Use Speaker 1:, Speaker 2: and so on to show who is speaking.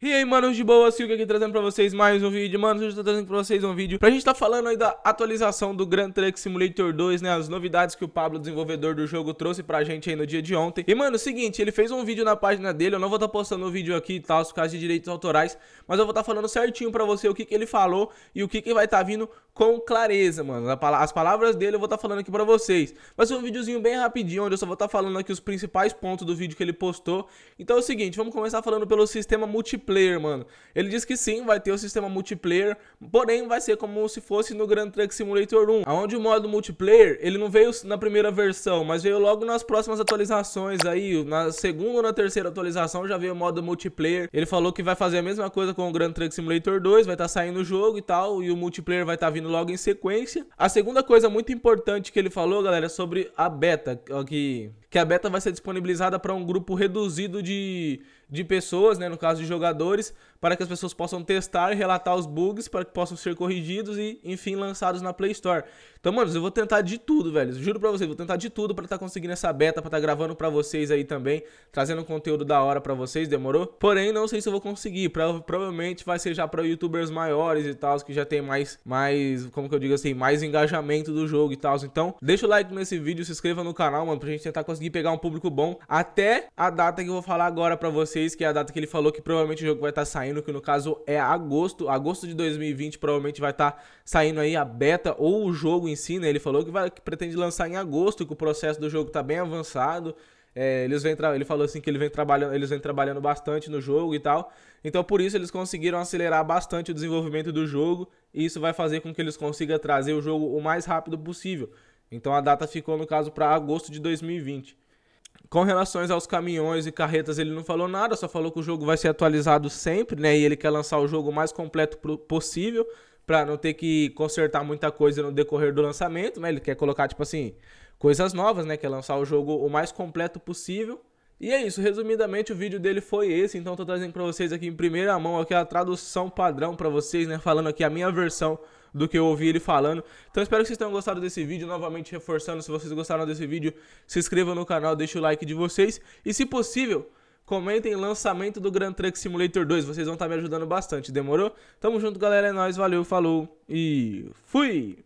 Speaker 1: E aí, manos de boa, Silvio aqui trazendo pra vocês mais um vídeo. Mano, hoje eu tô trazendo pra vocês um vídeo pra gente tá falando aí da atualização do Grand Truck Simulator 2, né? As novidades que o Pablo, desenvolvedor do jogo, trouxe pra gente aí no dia de ontem. E, mano, é seguinte, ele fez um vídeo na página dele, eu não vou tá postando o vídeo aqui tá? tal, por causa de direitos autorais, mas eu vou tá falando certinho pra você o que que ele falou e o que que vai tá vindo com clareza, mano. As palavras dele eu vou tá falando aqui pra vocês. Vai ser um videozinho bem rapidinho, onde eu só vou tá falando aqui os principais pontos do vídeo que ele postou. Então é o seguinte, vamos começar falando pelo sistema multiplayer multiplayer, mano. Ele diz que sim, vai ter o sistema multiplayer, porém vai ser como se fosse no Grand Truck Simulator 1, onde o modo multiplayer, ele não veio na primeira versão, mas veio logo nas próximas atualizações aí, na segunda ou na terceira atualização já veio o modo multiplayer. Ele falou que vai fazer a mesma coisa com o Grand Truck Simulator 2, vai estar tá saindo o jogo e tal, e o multiplayer vai estar tá vindo logo em sequência. A segunda coisa muito importante que ele falou, galera, é sobre a beta, que que a beta vai ser disponibilizada para um grupo reduzido de, de pessoas, né, no caso de jogadores, para que as pessoas possam testar e relatar os bugs, para que possam ser corrigidos e, enfim, lançados na Play Store. Então, mano, eu vou tentar de tudo, velho. Juro pra vocês, vou tentar de tudo para estar tá conseguindo essa beta, para estar tá gravando para vocês aí também, trazendo conteúdo da hora para vocês, demorou? Porém, não sei se eu vou conseguir. Pra, provavelmente vai ser já para youtubers maiores e tal, que já tem mais, mais, como que eu digo assim, mais engajamento do jogo e tal. Então, deixa o like nesse vídeo, se inscreva no canal, mano, pra gente tentar conseguir conseguir pegar um público bom até a data que eu vou falar agora para vocês, que é a data que ele falou que provavelmente o jogo vai estar tá saindo, que no caso é agosto, agosto de 2020 provavelmente vai estar tá saindo aí a beta ou o jogo em si, né? Ele falou que, vai, que pretende lançar em agosto, que o processo do jogo tá bem avançado. É, eles vem ele falou assim que ele vem trabalhando, eles vêm trabalhando bastante no jogo e tal. Então por isso eles conseguiram acelerar bastante o desenvolvimento do jogo e isso vai fazer com que eles consigam trazer o jogo o mais rápido possível. Então a data ficou, no caso, para agosto de 2020. Com relações aos caminhões e carretas, ele não falou nada, só falou que o jogo vai ser atualizado sempre, né? E ele quer lançar o jogo mais completo possível, para não ter que consertar muita coisa no decorrer do lançamento, né? Ele quer colocar, tipo assim, coisas novas, né? Quer lançar o jogo o mais completo possível. E é isso, resumidamente o vídeo dele foi esse, então tô trazendo para vocês aqui em primeira mão aqui a tradução padrão para vocês, né, falando aqui a minha versão do que eu ouvi ele falando. Então espero que vocês tenham gostado desse vídeo. Novamente reforçando, se vocês gostaram desse vídeo, se inscrevam no canal, deixe o like de vocês. E se possível, comentem lançamento do Grand Truck Simulator 2. Vocês vão estar me ajudando bastante, demorou? Tamo junto, galera. É nóis, valeu, falou e fui!